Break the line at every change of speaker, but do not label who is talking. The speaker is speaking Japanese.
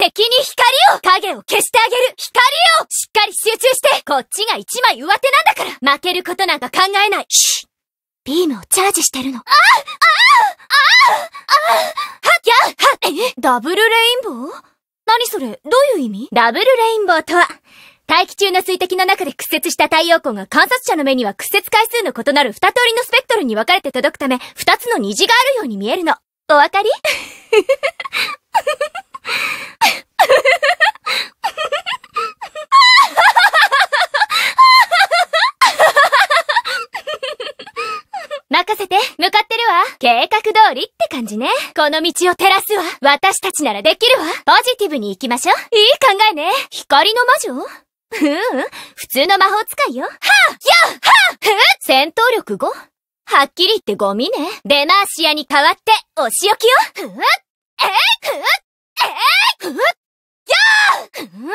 敵に光を影を消してあげる光をしっかり集中してこっちが一枚上手なんだから負けることなんか考えないシッビームをチャージしてるの。あああああはきゃはえダブルレインボー何それどういう意味ダブルレインボーとは、大気中の水滴の中で屈折した太陽光が観察者の目には屈折回数の異なる二通りのスペクトルに分かれて届くため、二つの虹があるように見えるの。お分かり任せて向かってるわ計画通りって感じね。この道を照らすわ私たちならできるわポジティブに行きましょういい考えね光の魔女ふーん、普通の魔法使いよ。はぁよはぁふっ、戦闘力 5? はっきり言ってゴミね。デマーシアに代わってお仕置きよ。ふっえー、ふっえー、ふっよーふぅ